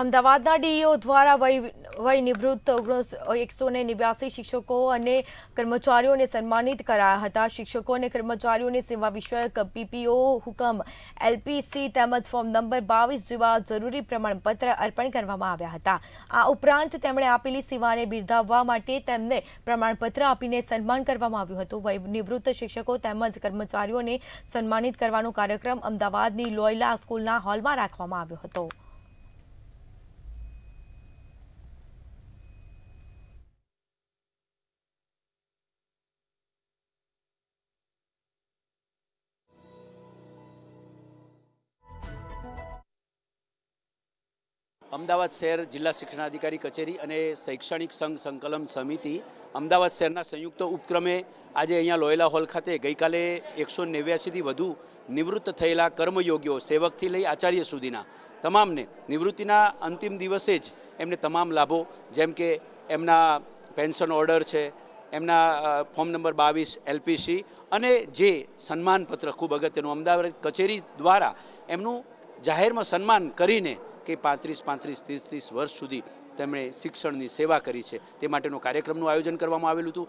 અમદાવાદના ડીઈઓ દ્વારા વય નિવૃત્ત એકસો ને નેવ્યાસી શિક્ષકો અને કર્મચારીઓને સન્માનિત કરાયા હતા શિક્ષકો અને કર્મચારીઓને સેવા વિષયક પીપીઓ હુકમ એલપીસી તેમજ ફોર્મ નંબર બાવીસ જેવા જરૂરી પ્રમાણપત્ર અર્પણ કરવામાં આવ્યા હતા આ ઉપરાંત તેમણે આપેલી સેવાને બિરદાવવા માટે તેમને પ્રમાણપત્ર આપીને સન્માન કરવામાં આવ્યું હતું વય નિવૃત્ત શિક્ષકો તેમજ કર્મચારીઓને સન્માનિત કરવાનો કાર્યક્રમ અમદાવાદની લોયલા સ્કૂલના હોલમાં રાખવામાં આવ્યો હતો અમદાવાદ શહેર જિલ્લા શિક્ષણાધિકારી કચેરી અને શૈક્ષણિક સંઘ સંકલન સમિતિ અમદાવાદ શહેરના સંયુક્ત ઉપક્રમે આજે અહીંયા લોયલા હોલ ખાતે ગઈકાલે એકસો નેવ્યાસીથી વધુ નિવૃત્ત થયેલા કર્મયોગીઓ સેવકથી લઈ આચાર્ય સુધીના તમામને નિવૃત્તિના અંતિમ દિવસે જ એમને તમામ લાભો જેમ કે એમના પેન્શન ઓર્ડર છે એમના ફોર્મ નંબર બાવીસ એલપીસી અને જે સન્માનપત્ર ખૂબ અગત્યનું અમદાવાદ કચેરી દ્વારા એમનું જાહેરમાં સન્માન કરીને કે પાંત્રીસ પાંત્રીસ ત્રીસ ત્રીસ વર્ષ સુધી તેમણે શિક્ષણની સેવા કરી છે તે માટેનો કાર્યક્રમનું આયોજન કરવામાં આવેલું હતું